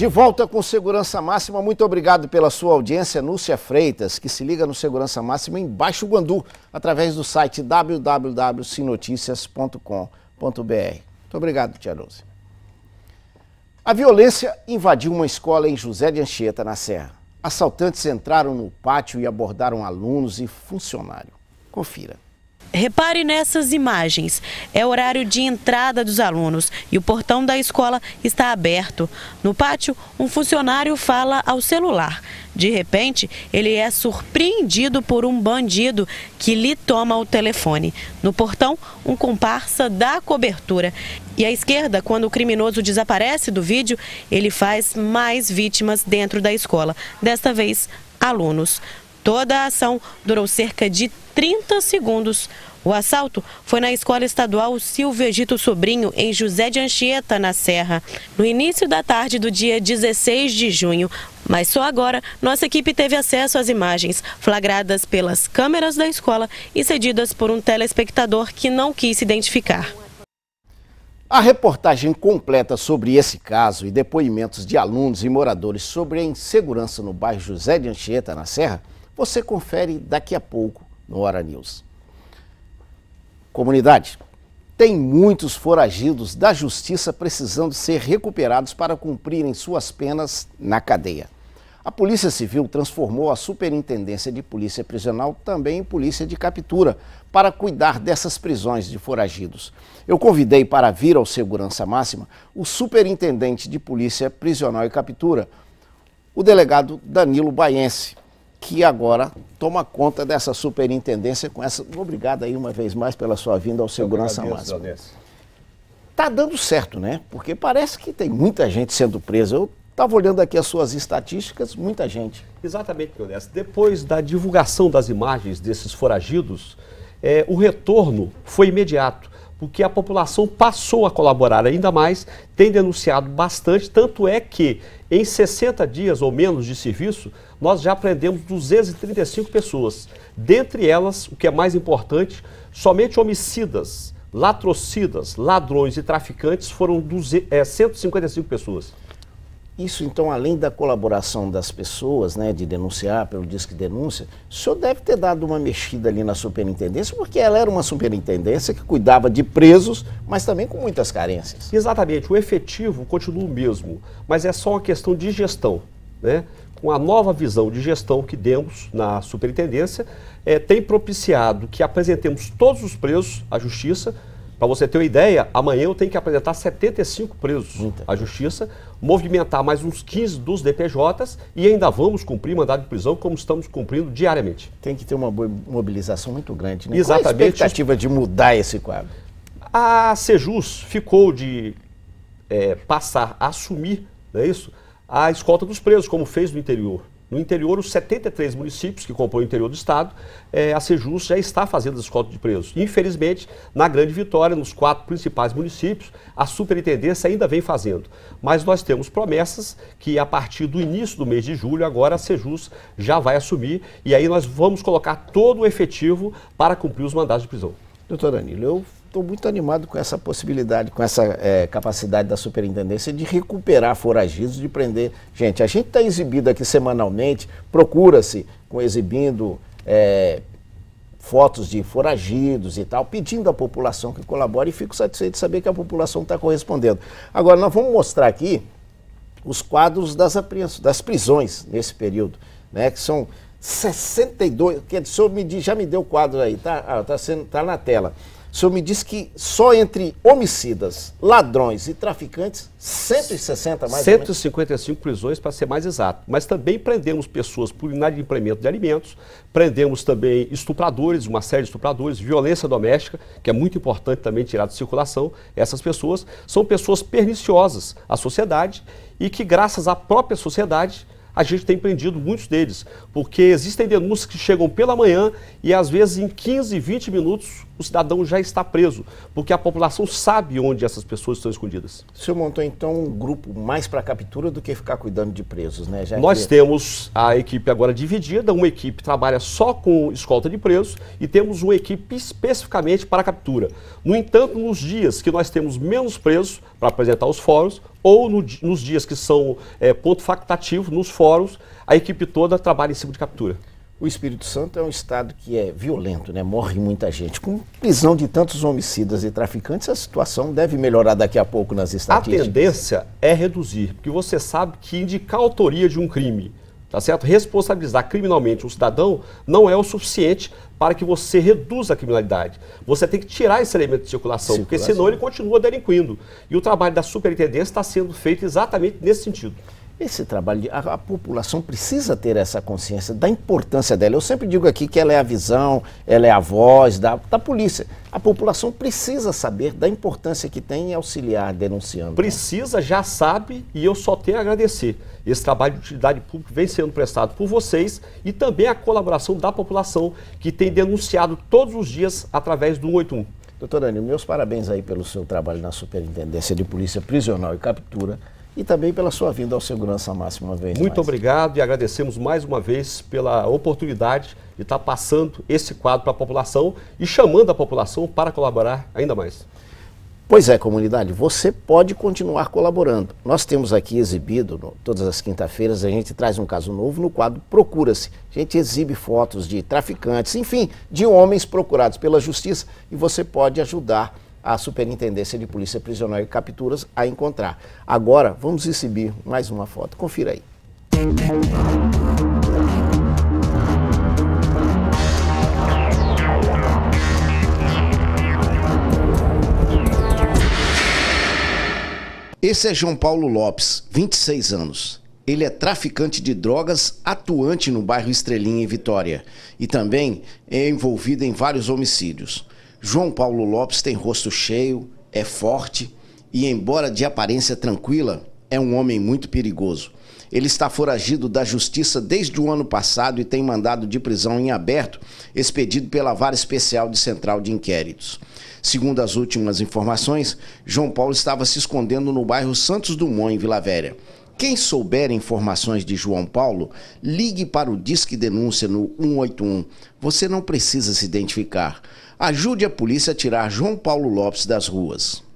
De volta com Segurança Máxima, muito obrigado pela sua audiência, Núcia Freitas, que se liga no Segurança Máxima em Baixo Guandu, através do site www.sinoticias.com.br. Muito obrigado, Tia Rose. A violência invadiu uma escola em José de Anchieta, na Serra. Assaltantes entraram no pátio e abordaram alunos e funcionário. Confira. Repare nessas imagens. É horário de entrada dos alunos e o portão da escola está aberto. No pátio, um funcionário fala ao celular. De repente, ele é surpreendido por um bandido que lhe toma o telefone. No portão, um comparsa dá cobertura. E à esquerda, quando o criminoso desaparece do vídeo, ele faz mais vítimas dentro da escola. Desta vez, alunos. Toda a ação durou cerca de 30 segundos. O assalto foi na Escola Estadual Silvio Egito Sobrinho, em José de Anchieta, na Serra, no início da tarde do dia 16 de junho. Mas só agora nossa equipe teve acesso às imagens, flagradas pelas câmeras da escola e cedidas por um telespectador que não quis se identificar. A reportagem completa sobre esse caso e depoimentos de alunos e moradores sobre a insegurança no bairro José de Anchieta, na Serra, você confere daqui a pouco no Hora News. Comunidade, tem muitos foragidos da justiça precisando ser recuperados para cumprirem suas penas na cadeia. A Polícia Civil transformou a Superintendência de Polícia Prisional também em Polícia de Captura para cuidar dessas prisões de foragidos. Eu convidei para vir ao Segurança Máxima o Superintendente de Polícia Prisional e Captura, o delegado Danilo Baiense que agora toma conta dessa superintendência com essa. Obrigado aí uma vez mais pela sua vinda ao Segurança Obrigado, Máxima. Está dando certo, né? Porque parece que tem muita gente sendo presa. Eu estava olhando aqui as suas estatísticas, muita gente. Exatamente, Cleodesto. Depois da divulgação das imagens desses foragidos, é, o retorno foi imediato porque a população passou a colaborar ainda mais, tem denunciado bastante, tanto é que em 60 dias ou menos de serviço, nós já prendemos 235 pessoas. Dentre elas, o que é mais importante, somente homicidas, latrocidas, ladrões e traficantes foram 155 eh, pessoas. Isso, então, além da colaboração das pessoas, né, de denunciar pelo Disque Denúncia, o senhor deve ter dado uma mexida ali na superintendência, porque ela era uma superintendência que cuidava de presos, mas também com muitas carências. Exatamente. O efetivo continua o mesmo, mas é só uma questão de gestão. Né? Com a nova visão de gestão que demos na superintendência, é, tem propiciado que apresentemos todos os presos à justiça para você ter uma ideia, amanhã eu tenho que apresentar 75 presos Muita. à justiça, movimentar mais uns 15 dos DPJs e ainda vamos cumprir mandado de prisão como estamos cumprindo diariamente. Tem que ter uma mobilização muito grande, né? É Exatamente. Qual a expectativa de mudar esse quadro? A Sejus ficou de é, passar a assumir, não é isso? A escolta dos presos, como fez no interior. No interior, os 73 municípios que compõem o interior do Estado, é, a Sejus já está fazendo desconto de preços. Infelizmente, na Grande Vitória, nos quatro principais municípios, a superintendência ainda vem fazendo. Mas nós temos promessas que, a partir do início do mês de julho, agora a Sejus já vai assumir e aí nós vamos colocar todo o efetivo para cumprir os mandados de prisão. Doutor Danilo, eu estou muito animado com essa possibilidade, com essa é, capacidade da superintendência de recuperar foragidos, de prender gente. A gente está exibido aqui semanalmente, procura-se com exibindo é, fotos de foragidos e tal, pedindo à população que colabore e fico satisfeito de saber que a população está correspondendo. Agora, nós vamos mostrar aqui os quadros das, das prisões nesse período, né, que são 62, que o senhor me, já me deu o quadro aí, tá, ah, tá, sendo, tá na tela. O senhor me disse que só entre homicidas, ladrões e traficantes, 160 mais 155 ou prisões, para ser mais exato. Mas também prendemos pessoas por inadimplemento de alimentos, prendemos também estupradores, uma série de estupradores, violência doméstica, que é muito importante também tirar de circulação. Essas pessoas são pessoas perniciosas à sociedade e que, graças à própria sociedade, a gente tem prendido muitos deles, porque existem denúncias que chegam pela manhã e às vezes em 15, 20 minutos o cidadão já está preso, porque a população sabe onde essas pessoas estão escondidas. O senhor montou então um grupo mais para captura do que ficar cuidando de presos, né? Já Nós que... temos a equipe agora dividida, uma equipe trabalha só com escolta de presos e temos uma equipe especificamente para captura. No entanto, nos dias que nós temos menos presos para apresentar os fóruns, ou no, nos dias que são é, ponto facultativo, nos fóruns, fóruns, a equipe toda trabalha em cima de captura. O Espírito Santo é um estado que é violento, né? Morre muita gente. Com prisão de tantos homicidas e traficantes, a situação deve melhorar daqui a pouco nas estatísticas. A tendência é reduzir, porque você sabe que indicar a autoria de um crime, tá certo? Responsabilizar criminalmente um cidadão não é o suficiente para que você reduza a criminalidade. Você tem que tirar esse elemento de circulação, circulação. porque senão ele continua delinquindo. E o trabalho da superintendência está sendo feito exatamente nesse sentido. Esse trabalho, a, a, população precisa ter essa consciência da importância dela. Eu sempre digo aqui que ela é a visão, ela é a voz da, da polícia. A população precisa saber da importância que tem em auxiliar denunciando. Precisa, já sabe, e eu só tenho a agradecer. Esse trabalho de utilidade pública vem sendo prestado por vocês e também a colaboração da população que tem denunciado todos os dias através do 181. Doutor Dani, meus parabéns aí pelo seu trabalho na Superintendência de Polícia Prisional e Captura e também pela sua vinda ao Segurança Máxima uma vez. Muito mais. obrigado e agradecemos mais uma vez pela oportunidade de estar passando esse quadro para a população e chamando a população para colaborar ainda mais. Pois é, comunidade, você pode continuar colaborando. Nós temos aqui exibido, no, todas as quinta-feiras, a gente traz um caso novo no quadro Procura-se. A gente exibe fotos de traficantes, enfim, de homens procurados pela justiça e você pode ajudar a Superintendência de Polícia Prisional e Capturas a encontrar. Agora, vamos exibir mais uma foto. Confira aí. Esse é João Paulo Lopes, 26 anos. Ele é traficante de drogas atuante no bairro Estrelinha, em Vitória, e também é envolvido em vários homicídios. João Paulo Lopes tem rosto cheio, é forte e, embora de aparência tranquila, é um homem muito perigoso. Ele está foragido da justiça desde o ano passado e tem mandado de prisão em aberto expedido pela Vara Especial de Central de Inquéritos. Segundo as últimas informações, João Paulo estava se escondendo no bairro Santos Dumont, em Vila Velha. Quem souber informações de João Paulo, ligue para o Disque Denúncia no 181. Você não precisa se identificar. Ajude a polícia a tirar João Paulo Lopes das ruas.